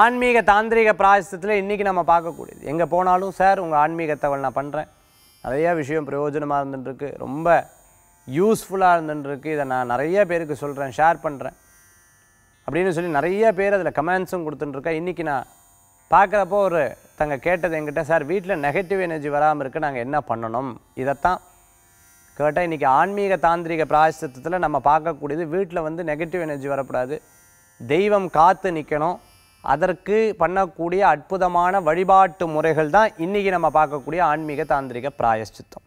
ஆன்மீக தாந்திரிக பிராயசத்தில் இன்றைக்கி நம்ம பார்க்கக்கூடியது எங்கே போனாலும் சார் உங்கள் ஆன்மீக தகவல் நான் பண்ணுறேன் நிறையா விஷயம் பிரயோஜனமாக இருந்துட்டுருக்கு ரொம்ப யூஸ்ஃபுல்லாக இருந்துட்டுருக்கு இதை நான் நிறைய பேருக்கு சொல்கிறேன் ஷேர் பண்ணுறேன் அப்படின்னு சொல்லி நிறைய பேர் அதில் கமெண்ட்ஸும் கொடுத்துட்டுருக்கேன் இன்றைக்கி நான் பார்க்குறப்போ ஒரு தங்க கேட்டது எங்கிட்ட சார் வீட்டில் நெகட்டிவ் எனர்ஜி வராமல் இருக்க நாங்கள் என்ன பண்ணணும் இதைத்தான் கேட்டால் இன்றைக்கி ஆன்மீக தாந்திரிக பிராயசத்தில் நம்ம பார்க்கக்கூடியது வீட்டில் வந்து நெகட்டிவ் எனர்ஜி வரக்கூடாது தெய்வம் காத்து நிற்கணும் அதற்கு பண்ணக்கூடிய அற்புதமான வழிபாட்டு முறைகள் தான் இன்றைக்கி நம்ம பார்க்கக்கூடிய ஆன்மீக தாந்திரிக பிராயஷ்சித்தம்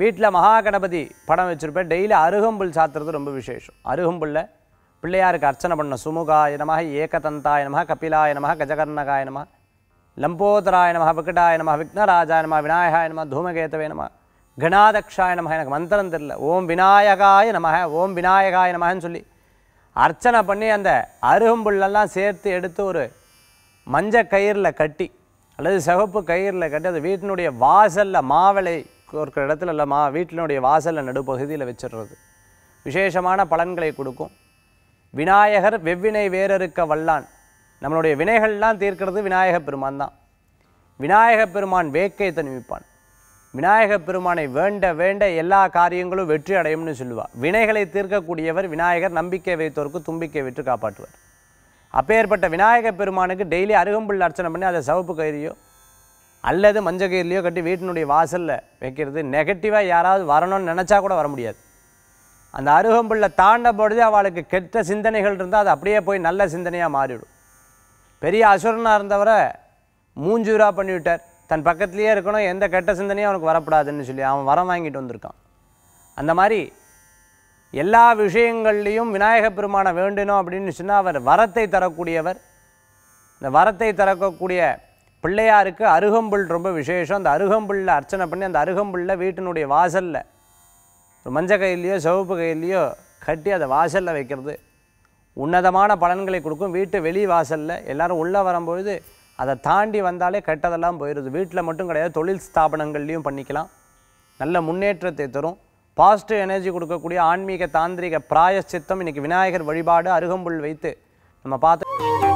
வீட்டில் மகா கணபதி படம் வச்சுருப்பேன் டெய்லி அருகம்புல் சாத்துறது ரொம்ப விசேஷம் அருகம்புல்ல பிள்ளையாருக்கு அர்ச்சனை பண்ண சுமுகாய நமக ஏகதந்தாய நமக கபிலாய நமக கஜகர்ணகாய நமக லம்போதராய நமக விக்கடாய நமக விக்னராஜாய எனக்கு மந்திரம் தெரில ஓம் விநாயகாய ஓம் விநாயகாய சொல்லி அர்ச்சனை பண்ணி அந்த அருகம்புல்லெல்லாம் சேர்த்து எடுத்து ஒரு மஞ்ச கயிறில் கட்டி அல்லது சிவப்பு கயிறில் கட்டி அது வீட்டினுடைய வாசலில் மாவிளை இருக்கிற இடத்துல இல்லை மா வீட்டினுடைய வாசலில் நடுப்பகுதியில் வச்சிடுறது விசேஷமான பலன்களை கொடுக்கும் விநாயகர் வெவ்வினை வேறறுக்க வல்லான் நம்மளுடைய வினைகள்லாம் தீர்க்கிறது விநாயகப் பெருமான் தான் விநாயகப் பெருமான் வேக்கை தனிமிப்பான் விநாயக பெருமானை வேண்ட வேண்ட எல்லா காரியங்களும் வெற்றி அடையும்னு சொல்லுவார் வினைகளை தீர்க்கக்கூடியவர் விநாயகர் நம்பிக்கை வைத்தோருக்கு தும்பிக்கை விட்டு காப்பாற்றுவார் அப்பேற்பட்ட விநாயக பெருமானுக்கு டெய்லி அருகம்புல் அர்ச்சனை பண்ணி அதை சவப்பு கயிறியோ அல்லது மஞ்சள் கயிறுலையோ கட்டி வீட்டினுடைய வாசலில் வைக்கிறது நெகட்டிவாக யாராவது வரணும்னு நினச்சா கூட வர முடியாது அந்த அருகம்புல்ல தாண்ட பொழுது அவளுக்கு கெட்ட சிந்தனைகள் இருந்தால் அது அப்படியே போய் நல்ல சிந்தனையாக மாறிவிடும் பெரிய அசுரனாக இருந்தவரை மூஞ்சூரா பண்ணிவிட்டார் தன் பக்கத்துலேயே இருக்கணும் எந்த கெட்ட சிந்தனையும் அவனுக்கு வரப்படாதுன்னு சொல்லி அவன் வரம் வாங்கிட்டு வந்திருக்கான் அந்த மாதிரி எல்லா விஷயங்கள்லேயும் விநாயக பெருமானை வேண்டினோம் அப்படின்னு சொன்னால் அவர் வரத்தை தரக்கூடியவர் இந்த வரத்தை தரக்கக்கூடிய பிள்ளையாருக்கு அருகம்புல் ரொம்ப விசேஷம் அந்த அருகம்புல்ல அர்ச்சனை பண்ணி அந்த அருகம்புல்ல வீட்டினுடைய வாசலில் மஞ்சள் மஞ்ச கையிலையோ சிவப்பு கையிலையோ கட்டி அதை வாசலில் வைக்கிறது உன்னதமான பலன்களை கொடுக்கும் வீட்டு வெளி வாசலில் எல்லோரும் உள்ளே வரும்பொழுது அதை தாண்டி வந்தாலே கெட்டதெல்லாம் போயிடுது வீட்டில் மட்டும் கிடையாது தொழில் ஸ்தாபனங்கள்லேயும் பண்ணிக்கலாம் நல்ல முன்னேற்றத்தை தரும் பாசிட்டிவ் எனர்ஜி கொடுக்கக்கூடிய ஆன்மீக தாந்திரிக பிராயசித்தம் இன்றைக்கி விநாயகர் வழிபாடு அருகம்புல் வைத்து நம்ம பார்த்து